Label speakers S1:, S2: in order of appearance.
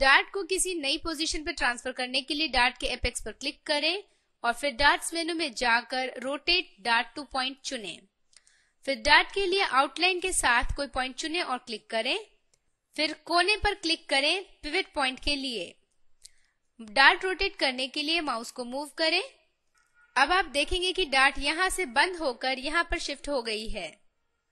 S1: dart को किसी नई पोजीशन पर ट्रांसफर करने के लिए डार्ट के एपेक्स पर क्लिक करें और फिर डार्ट्स मेनू में जाकर रोटेट डार्ट टू पॉइंट चुने फिर डार्ट के लिए आउटलाइन के साथ कोई पॉइंट चुने और क्लिक करें फिर कोने पर क्लिक करें पिविट पॉइंट के लिए डार्ट रोटेट करने के लिए माउस को मूव करें अब आप देखेंगे कि डार्ट यहाँ से बंद होकर यहाँ पर शिफ्ट हो गई है